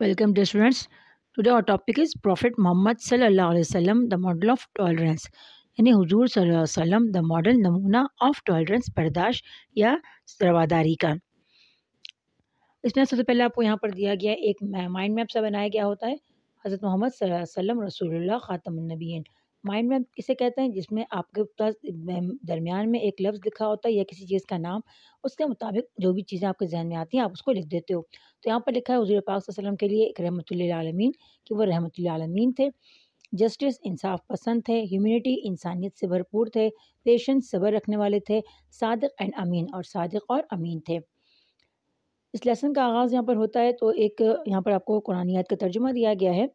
Welcome dear students. Today our topic is Prophet Muhammad sallallahu alaihi wasallam, the model of tolerance. यानी हुजूर सल्लल्लाहु अलैहि वसल्लम the model नमूना ऑफ टॉलरेंस बर्दाश्त या रवादारी का इसमें सबसे पहले आपको यहाँ पर दिया गया एक माइंड मैप सा बनाया गया होता है हज़रत मोहम्मद वसल्लम रसूलुल्लाह ख़ातमनबीन माइंड मैप किसे कहते हैं जिसमें आपके पास दरमियान में एक लफ्ज़ लिखा होता है या किसी चीज़ का नाम उसके मुताबिक जो भी चीज़ें आपके जहन में आती हैं आप उसको लिख देते हो तो यहाँ पर लिखा है हजूर पाक वसलम के लिए एक रहमत आलमीन कि वह रहमत आलमीन थे जस्टिस इंसाफ पसंद थे ह्यूमिनिटी इंसानियत से भरपूर थे पेशेंस सबर रखने वाले थे सादक एंड अमीन और सादक और अमीन थे इस लेसन का आगाज़ यहाँ पर होता है तो एक यहाँ पर आपको कुरानियात का तर्जुमा दिया गया है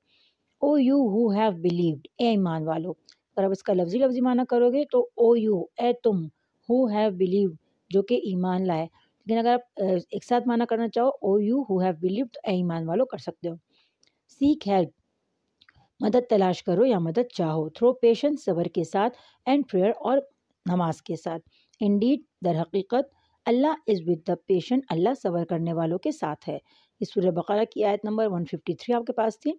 O you who have believed ए ईमान वालो अगर आप इसका लफ्जी लफ्जी माना करोगे तो ओ यू ए तुम हु हैव बिलीव्ड जो कि ईमान लाए लेकिन अगर आप एक साथ माना करना चाहो O you who have believed तो ए ईमान वालो कर सकते हो सीख हेल्प मदद तलाश करो या मदद चाहो थ्रो पेशेंस सबर के साथ एंड प्रेयर और नमाज के साथ इंडीड दर हकीकत Allah is with the patient अल्लाह सबर करने वालों के साथ है इस सूर्य बकरा की आयत नंबर 153 आपके पास थी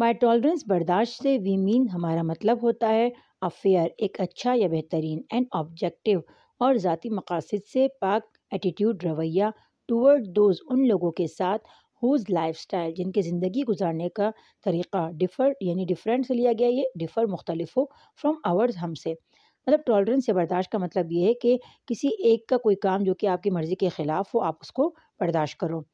बाय टॉलरेंस बर्दाश्त से वी मीन हमारा मतलब होता है अफेयर एक अच्छा या बेहतरीन एंड ऑब्जेक्टिव और ज़ाती मकासद से पाक एटीट्यूड रवैया टूवर्ड दोज उन लोगों के साथ हुज लाइफ स्टाइल जिनके ज़िंदगी गुजारने का तरीक़ा डिफ़र यानी डिफरेंट से लिया गया ये डिफ़र मुख्तलिफ हो फ्राम आवर्स हमसे मतलब टॉलरेंस या बर्दाश्त का मतलब ये है कि किसी एक का कोई काम जो कि आपकी मर्ज़ी के ख़िलाफ़ हो आप उसको बर्दाश्त करो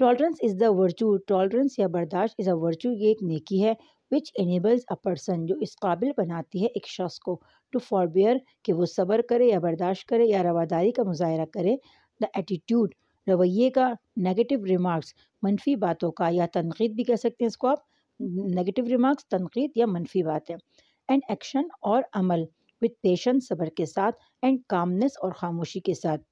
tolerance is the virtue tolerance या बर्दाश्त इज़ अ वर्चू ये एक नेकी है विच इनेबल्स अ पर्सन जो इस काबिल बनाती है एक शख्स को टू फॉरबियर कि वो सब्र करे या बर्दाश्त करे या रवादारी का मुजाहरा करे द एटीट्यूड रवैये का नेगेटिव रिमार्क्स मनफी बातों का या तनकीद भी कह सकते हैं इसको आप नेगेटिव रिमार्क्स तनकीद या मनफी बातें एंड एक्शन और अमल विद पेशेंस सब्र के साथ एंड कामनेस और खामोशी के साथ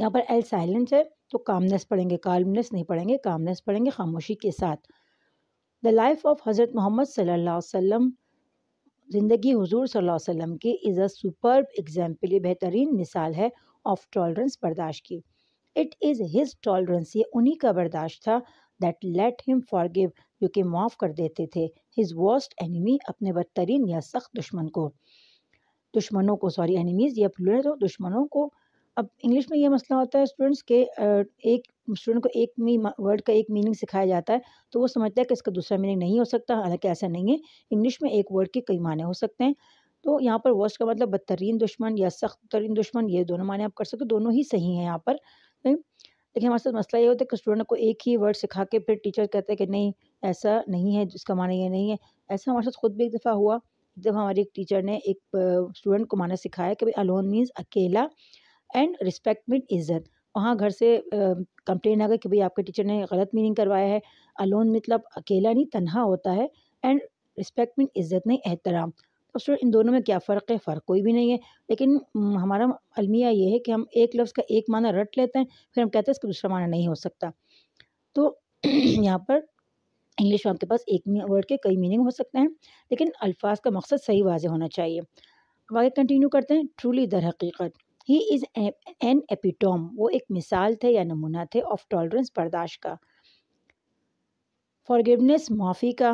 यहाँ पर एल साइलेंस है तो कामनेस पढ़ेंगे कालमनेस नहीं पढ़ेंगे कामनेस पढ़ेंगे खामोशी के साथ द लाइफ ऑफ हज़रत मोहम्मद सल्ला वसम ज़िंदगी हजूर सल्लल्लाहु अलैहि की इज़ अ सुपर्ब एग्जाम्पल ये बेहतरीन मिसाल है ऑफ टॉलरेंस बर्दाश्त की इट इज़ हिज टॉलरेंस ये उन्हीं का बर्दाश्त था that let him forgive जो कि माफ़ कर देते थे हिज वर्स्ट एनिमी अपने बदतरीन या सख्त दुश्मन को दुश्मनों को सॉरी एनिमीज़ या प्लूरल दुश्मनों को अब इंग्लिश में ये मसला होता है स्टूडेंट्स के एक स्टूडेंट को एक मी वर्ड का एक मीनिंग सिखाया जाता है तो वो समझता है कि इसका दूसरा मीनिंग नहीं हो सकता हालांकि ऐसा नहीं है इंग्लिश में एक वर्ड के कई माने हो सकते हैं तो यहाँ पर वर्ष का मतलब बदतरीन दुश्मन या सख्त तरीन दुश्मन ये दोनों माने आप कर सकते हो दोनों ही सही हैं यहाँ पर लेकिन हमारे साथ मसला ये होता है कि स्टूडेंट को एक ही वर्ड सिखा के फिर टीचर कहते हैं कि नहीं ऐसा नहीं है जिसका माना ये नहीं है ऐसा हमारे साथ खुद भी एक दफ़ा हुआ एक दफ़ा हमारी एक टीचर ने एक स्टूडेंट को माना सिखाया कि भाई अलोन मीन्स अकेला एंड रिस्पेक्ट मीन इज़्ज़त वहाँ घर से कंप्लेन आ गई कि भाई आपके टीचर ने गलत मीनिंग करवाया है अलोन मतलब अकेला नहीं तन्हा होता है एंड रिस्पेक्ट मीन इज़्ज़त नहीं एहतराम तो स्टूडेंट इन दोनों में क्या फ़र्क है फ़र्क कोई भी नहीं है लेकिन हमारा अलमिया ये है कि हम एक लफ्ज़ का एक माना रट लेते हैं फिर हम कहते हैं इसका दूसरा माना नहीं हो सकता तो यहाँ पर इंग्लिश में आपके पास एक वर्ड के कई मीनिंग हो सकते हैं लेकिन अल्फाज का मकसद सही वाजे होना चाहिए अब आगे कंटिन्यू करते हैं ट्रूली दर हकीकत ही इज़ एन एपिटोम वो एक मिसाल थे या नमूना थे ऑफ टॉलरेंस बर्दाश्त का फॉरगिवनेस माफ़ी का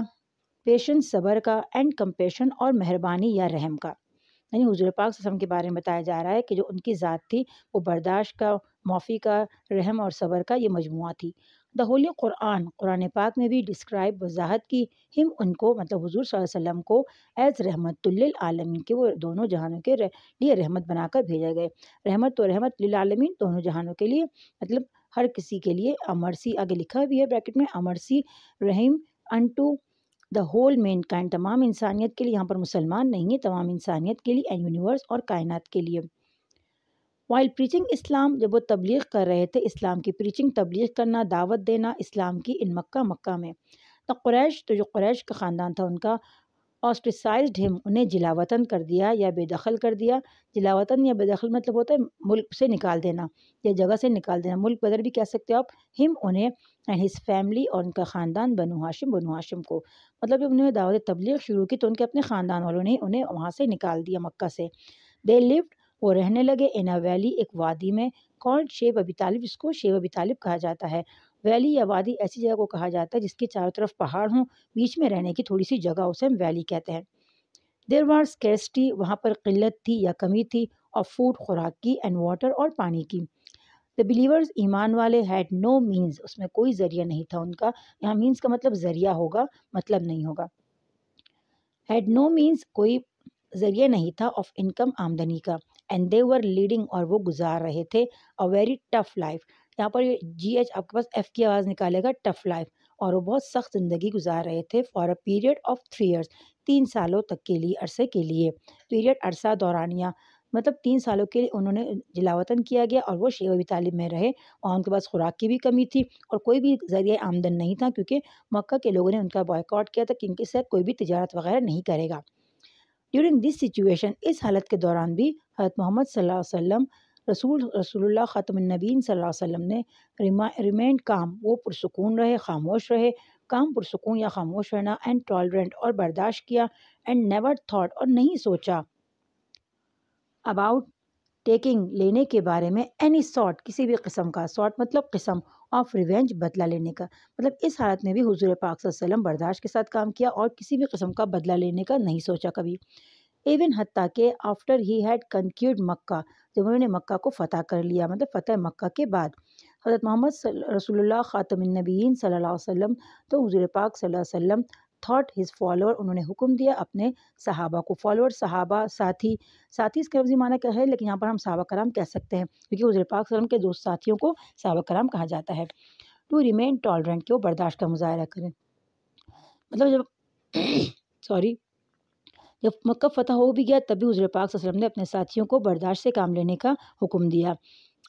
पेशेंस सबर का एंड कंपेशन और मेहरबानी या रहम का यानी हजूर पाक वसम के बारे में बताया जा रहा है कि जो उनकी ज़ात थी वो बर्दाश्त का माफ़ी का रहम और सबर का ये मजमू थी द होली कुरान कुरान पाक में भी डिस्क्राइब वजाहत की हिम उनको मतलब हजूर वसल्लम को एज रहमतमिन के वो दोनों जहानों के लिए रहमत बनाकर भेजा गए रहमत और तो रहमत आलमीन दोनों जहानों के लिए मतलब हर किसी के लिए अमरसी आगे लिखा भी है ब्रैकेट में अमरसी रहीम unto the whole mankind तमाम इंसानियत के लिए यहाँ पर मुसलमान नहीं है तमाम इंसानियत के लिए एंड यूनिवर्स और कायनात के लिए वाइल प्रीचिंग इस्लाम जब वो तबलीग कर रहे थे इस्लाम की प्रीचिंग तबलीग करना दावत देना इस्लाम की इन मक्का मक्का में तो क्रैश तो जो क्रैश का ख़ानदान था उनका ऑस्ट्रिसाइज हिम उन्हें जिलावतन कर दिया या बेदखल कर दिया जिलावतन या बेदखल मतलब होता है मुल्क से निकाल देना या जगह से निकाल देना मुल्क बदर भी कह सकते हो आप हिम उन्हें एंड हिज फैमिली और उनका ख़ानदान बनु हाशिम बनु हाशिम को मतलब जब उन्होंने दावत तबलीग शुरू की तो उनके अपने ख़ानदान वालों ने उन्हें वहाँ से निकाल दिया मक्का से दे लिव्ड वो रहने लगे एना वैली एक वादी में कौन शेब अबी तालिब इसको शेब अबी तालिब कहा जाता है वैली या वादी ऐसी जगह को कहा जाता है जिसके चारों तरफ पहाड़ हों बीच में रहने की थोड़ी सी जगह उसे हम वैली कहते हैं देर वार स्केस्टी वहाँ पर किल्लत थी या कमी थी और फूड खुराक की एंड वाटर और पानी की द बिलीवर्स ईमान वाले हैड नो मीन्स उसमें कोई ज़रिया नहीं था उनका यहाँ मीन्स का मतलब ज़रिया होगा मतलब नहीं होगा हैड नो मीन्स कोई जरिए नहीं था ऑफ इनकम आमदनी का एंड दे वर लीडिंग और वो गुजार रहे थे अ वेरी टफ लाइफ यहाँ पर जी एच आपके पास एफ़ की आवाज़ निकालेगा टफ लाइफ और वो बहुत सख्त ज़िंदगी गुजार रहे थे for a period of three years तीन सालों तक के लिए अरसे के लिए पीरियड अरसा दौरानिया मतलब तीन सालों के लिए उन्होंने जिलावतन किया गया और वो शेवी तालीम में रहे और उनके पास खुराक की भी कमी थी और कोई भी ज़रिए आमदन नहीं था क्योंकि मक्का के लोगों ने उनका बॉयकॉट किया था क्योंकि सर कोई भी तजारत वगैरह नहीं करेगा ड्यूरिंग दिस सिचुएशन इस हालत के दौरान भी हज़रत मोहम्मद सल्लल्लाहु अलैहि वसल्लम रसूल रसूलुल्लाह ख़तमनबीन वसल्लम ने रिमेंड काम वो पुरसकून रहे खामोश रहे काम पुरसकून या खामोश रहना एंड टॉलरेंट और बर्दाश्त किया एंड नेवर थाट और नहीं सोचा अबाउट टेकिंग लेने के बारे में एनी सॉट किसी भी किस्म का सॉट मतलब किस्म ऑफ रिवेंज बदला लेने का मतलब इस हालत में भी हजूर पाक वसलम बर्दाश्त के साथ काम किया और किसी भी कस्म का बदला लेने का नहीं सोचा कभी इवन हती के आफ्टर ही हैड कंक्यूड मक्का जब उन्होंने मक्का को फ़तह कर लिया मतलब फतेह मक्का के बाद हज़रत मोहम्मद रसूलुल्लाह ख़ातमनबीन सल्लल्लाहु अलैहि वसल्लम तो हजूर पाक सल्लल्लाहु अलैहि वसल्लम थॉट हिज फॉलोअर उन्होंने हुक्म दिया अपने सहाबा को फॉलोअर सहाबा साथी साथी इसके लफ्जी माना क्या है लेकिन यहाँ पर हम सहाबा कराम कह सकते हैं क्योंकि हजर पाक सलम के दोस्त साथियों को सहाबा कराम कहा जाता है टू रिमेन टॉलरेंट के वो बर्दाश्त का मुजाहरा करें मतलब जब सॉरी जब मक्का फतह हो भी गया तभी हजर पाक सलम ने अपने साथियों को बर्दाश्त से काम लेने का हुक्म दिया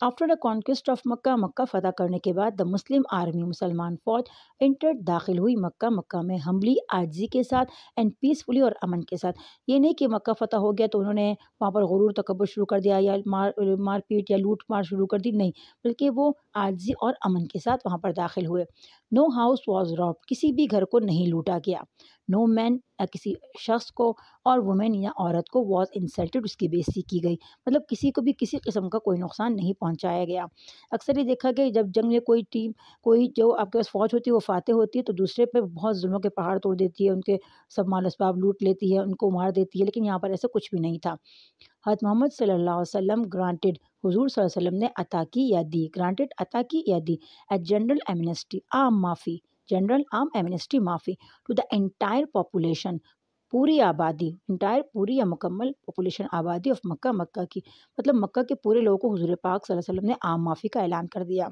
after the conquest of Mecca Mecca फतह करने के बाद द मुस्लिम आर्मी मुसलमान फ़ौज इंटर दाखिल हुई मक्का मक्का में हमली आजी के साथ एंड पीसफुली और अमन के साथ ये नहीं कि मक्का फतह हो गया तो उन्होंने वहाँ पर गुरूर तकबर शुरू कर दिया या मार मारपीट या लूट मार शुरू कर दी नहीं बल्कि वो आजी और अमन के साथ वहाँ पर दाखिल हुए नो हाउस वॉज रॉब किसी भी घर को नहीं लूटा गया नो मैन या किसी शख्स को और वुमेन या औरत को वॉज इंसल्टेड उसकी बेसी की गई मतलब किसी को भी किसी किस्म का कोई नुकसान नहीं पहुंचाया गया अक्सर ये देखा गया जब जंग में कोई टीम कोई जो आपके पास फ़ौज होती है वो फातह होती है तो दूसरे पर बहुत जुल्मों के पहाड़ तोड़ देती है उनके सब माल इसबाब लूट लेती है उनको मार देती है लेकिन यहाँ पर ऐसा कुछ भी नहीं था हज मोहम्मद सल्ला वसम ग्रांटेड हजूर सल्लम ने अता की या दी ग्रांटेड अता की या दी एट जनरल एमनेस्टी आम माफ़ी जनरल आम एमनेस्टी माफ़ी टू द एंटायर पॉपुलेशन पूरी आबादी इंटायर पूरी या मुकम्मल पॉपुलेशन आबादी ऑफ मक्का मक्का की मतलब मक्का के पूरे लोगों को हजूर पाक सल्लल्लाहु अलैहि वसल्लम ने आम माफ़ी का ऐलान कर दिया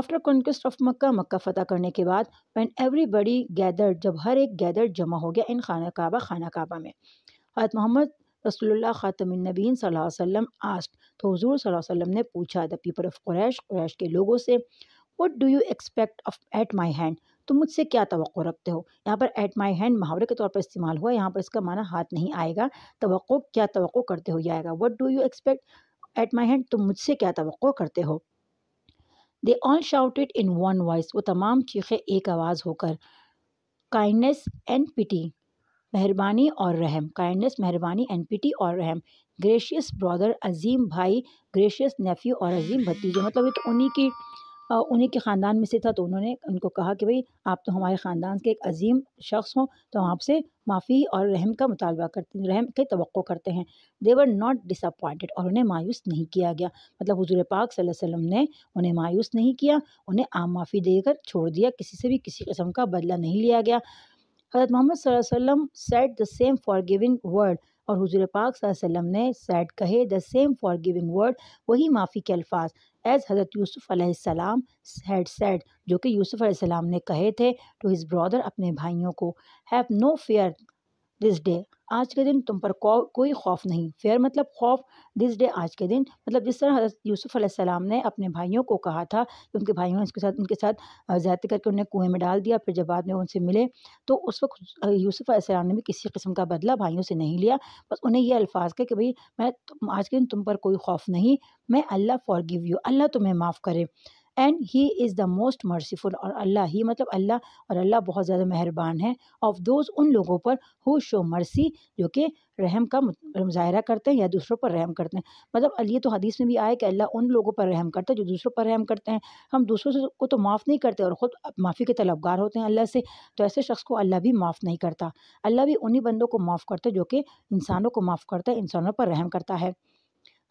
after conquest of Mecca Mecca फ़तह करने के बाद वैन एवरीबडी गैदर जब हर एक गैदर जमा हो गया इन खाना काबा खाना काबा में हज़रत मोहम्मद रसोल्ला ख़ातमनबीन वसम आस्ट तो हजूर वसम ने पूछा the people of Quraysh Quraysh के लोगों से what do you expect at my hand तो मुझसे क्या तो रखते हो यहाँ पर एट माई हैंड मुहावरे के तौर पर इस्तेमाल हुआ यहाँ पर इसका माना हाथ नहीं आएगा तो क्या तो करते हो आएगा what do you expect at my hand तुम मुझसे क्या तो करते हो they all shouted in one voice वो तमाम चीखें एक आवाज़ होकर काइंडनेस एंड पिटी मेहरबानी और रहम काइंडनेस मेहरबानी एंड पिटी और रहम ग्रेशियस ब्रदर अजीम भाई ग्रेशियस नेफ्यू और अजीम भतीजे मतलब ये तो उन्हीं की उन्हीं के ख़ानदान में से था तो उन्होंने उनको कहा कि भाई आप तो हमारे ख़ानदान के एक अजीम शख्स हों तो हम आपसे माफ़ी और रहम का मुतालबा करते रहम के तो करते हैं देवर नॉट डिसअपॉइंटेड और उन्हें मायूस नहीं किया गया मतलब हजूर पाक वसल्लम ने उन्हें मायूस नहीं किया उन्हें आम माफ़ी देकर छोड़ दिया किसी से भी किसी कस्म का बदला नहीं लिया गया हज़रत मोहम्मद वसम said the same forgiving word और हजूर पाक वसल्लम ने सेट कहे the same forgiving word वही माफ़ी के अल्फाज एज हज़रत यूसुफ़ अलैहिस्सलाम हैड सेड जो कि यूसुफ़ ने कहे थे टू हिज़ ब्रदर अपने भाइयों को have no fear this day आज के दिन तुम पर कोई खौफ नहीं फेयर मतलब खौफ दिस डे आज के दिन मतलब जिस तरह हजरत यूसुफ अलैहिस्सलाम ने अपने भाइयों को कहा था कि उनके भाइयों ने उसके साथ उनके साथ ज़्यादा करके उन्हें कुएं में डाल दिया फिर जब बाद में उनसे मिले तो उस वक्त यूसुफ अलैहिस्सलाम ने भी किसी किस्म का बदला भाइयों से नहीं लिया बस उन्हें यह अल्फाज कहे कि भाई मैं आज के दिन तुम पर कोई खौफ नहीं may Allah forgive you अल्लाह तुम्हें माफ़ करे and he is the most merciful और अल्लाह ही मतलब अल्लाह और अल्लाह बहुत ज़्यादा मेहरबान है ऑफ दोज उन लोगों पर हु शो मर्सी जो कि रहम का मुजाहरा करते हैं या दूसरों पर रहम करते हैं मतलब अली तो हदीस में भी आया कि अल्लाह उन लोगों पर रहम करता है जो दूसरों पर रहम करते हैं हम दूसरों से को तो माफ़ नहीं करते और ख़ुद माफ़ी के तलबगार होते हैं अल्लाह से तो ऐसे शख्स को अल्लाह भी माफ़ नहीं करता अल्लाह भी उन्हीं बंदों को माफ़ करता है जो कि इंसानों को माफ़ करता है इंसानों पर रहम करता है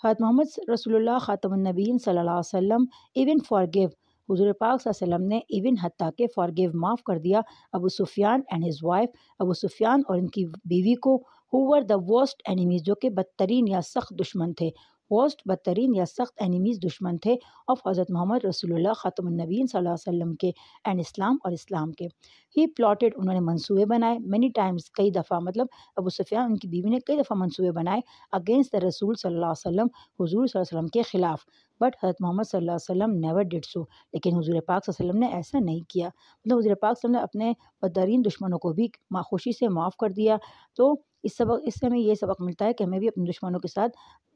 हज़रत मोहम्मद रसूल ख़ातमनबीन सल्लम अलैहि वसल्लम इवन फॉरगिव हजूर पाक ने इवन हती के फॉरगिव माफ़ कर दिया Abu Sufyan and his wife Abu Sufyan और इनकी बीवी को हुवर द वर्स्ट एनिमीज़ जो कि बदतरीन या सख्त दुश्मन थे वर्स्ट बदतरीन या सख्त एनिमीज़ दुश्मन थे ऑफ हज़रत मोहम्मद रसूलुल्लाह ख़तमनबीन वसल्लम के एंड इस्लाम और इस्लाम के ही प्लॉटेड उन्होंने मनसूबे बनाए मेनी टाइम्स कई दफ़ा मतलब अबू सफ़िया उनकी बीवी ने कई दफ़ा मनसूबे बनाए अगेंस्ट द रसूल सल्लल्लाहु अलैहि हजूर हुजूर के ख़िलाफ़ बट हज़रत मोहम्मद वसल्लम नेवर डिड सो लेकिन हजूर पाक वसल्लम ने ऐसा नहीं किया मतलब हजूर पाक ने अपने बदतरीन दुश्मनों को भी खुशी से माफ़ कर दिया तो इस सबक इससे हमें यह सबक मिलता है कि हमें भी अपने दुश्मनों के साथ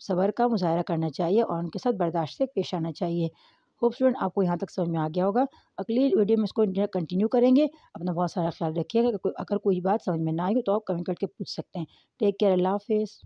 सबर का मुजाहरा करना चाहिए और उनके साथ बर्दाश्त से पेश आना चाहिए होप स्टूडेंट आपको यहाँ तक समझ में आ गया होगा अगली वीडियो में इसको कंटिन्यू करेंगे अपना बहुत सारा ख्याल रखिएगा अगर कोई बात समझ में ना आई हो तो आप कमेंट करके पूछ सकते हैं टेक केयर अल्लाह हाफिज़